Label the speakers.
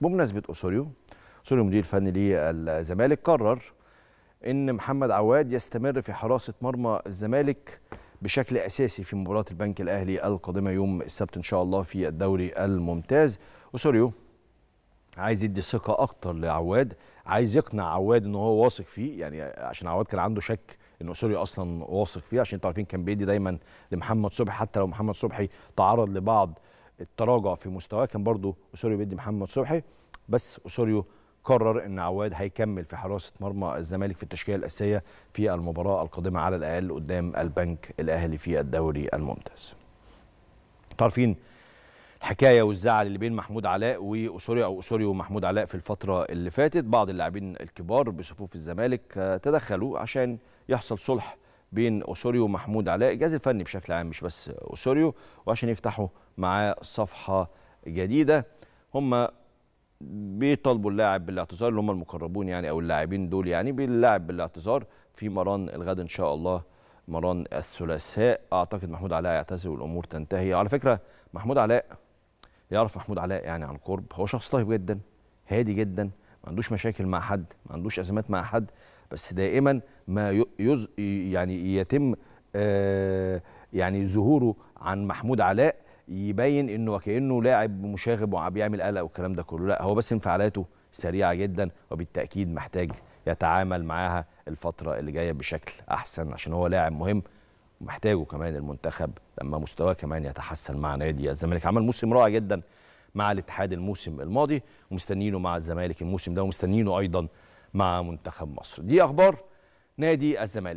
Speaker 1: بمناسبه اوسوريو اوسوريو المدير الفني للزمالك قرر ان محمد عواد يستمر في حراسه مرمى الزمالك بشكل اساسي في مباراه البنك الاهلي القادمه يوم السبت ان شاء الله في الدوري الممتاز اوسوريو عايز يدي ثقه اكتر لعواد عايز يقنع عواد ان هو واثق فيه يعني عشان عواد كان عنده شك ان اوسوريو اصلا واثق فيه عشان انتوا عارفين كان بيدي دايما لمحمد صبحي حتى لو محمد صبحي تعرض لبعض التراجع في مستواه كان برضو أسوريو بيدي محمد صبحي بس أسوريو قرر ان عواد هيكمل في حراسه مرمى الزمالك في التشكيله الاساسيه في المباراه القادمه على الاقل قدام البنك الاهلي في الدوري الممتاز. عارفين الحكايه والزعل اللي بين محمود علاء واسوريو او اسوريو ومحمود علاء في الفتره اللي فاتت بعض اللاعبين الكبار بصفوف الزمالك آه، تدخلوا عشان يحصل صلح بين أوسوريو ومحمود علاء الجهاز الفني بشكل عام مش بس أوسوريو وعشان يفتحوا معاه صفحة جديدة هم بيطالبوا اللاعب بالاعتذار اللي هم المقربون يعني او اللاعبين دول يعني باللاعب بالاعتذار في مران الغد ان شاء الله مران الثلاثاء اعتقد محمود علاء يعتذر والامور تنتهي على فكره محمود علاء يعرف محمود علاء يعني عن قرب هو شخص طيب جدا هادي جدا ما عندوش مشاكل مع حد ما عندوش ازمات مع حد بس دائما ما يز يعني يتم آه، يعني ظهوره عن محمود علاء يبين انه وكانه لاعب مشاغب وبيعمل قلق والكلام ده كله لا هو بس انفعالاته سريعه جدا وبالتاكيد محتاج يتعامل معاها الفتره اللي جايه بشكل احسن عشان هو لاعب مهم ومحتاجه كمان المنتخب لما مستواه كمان يتحسن مع نادي الزمالك عمل موسم رائع جدا مع الاتحاد الموسم الماضي ومستنيينه مع الزمالك الموسم ده ومستنيينه ايضا مع منتخب مصر دي أخبار نادي الزمالك